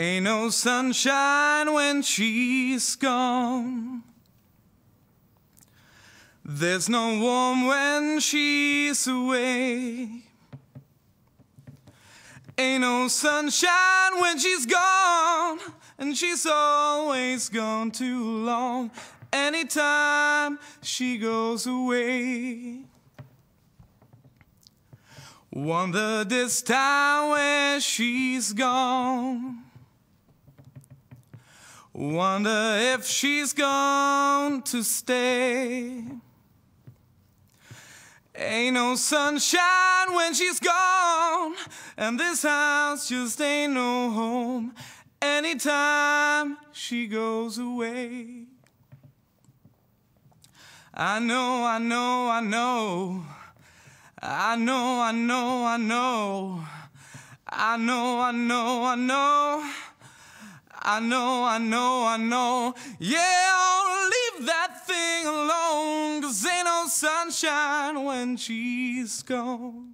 Ain't no sunshine when she's gone. There's no warmth when she's away. Ain't no sunshine when she's gone. And she's always gone too long. Anytime she goes away. Wonder this time where she's gone. Wonder if she's gone to stay. Ain't no sunshine when she's gone, and this house just ain't no home anytime she goes away. I know, I know, I know. I know, I know, I know. I know, I know, I know. I know, I know, I know. Yeah, I'll leave that thing alone. Cause ain't no sunshine when she's gone.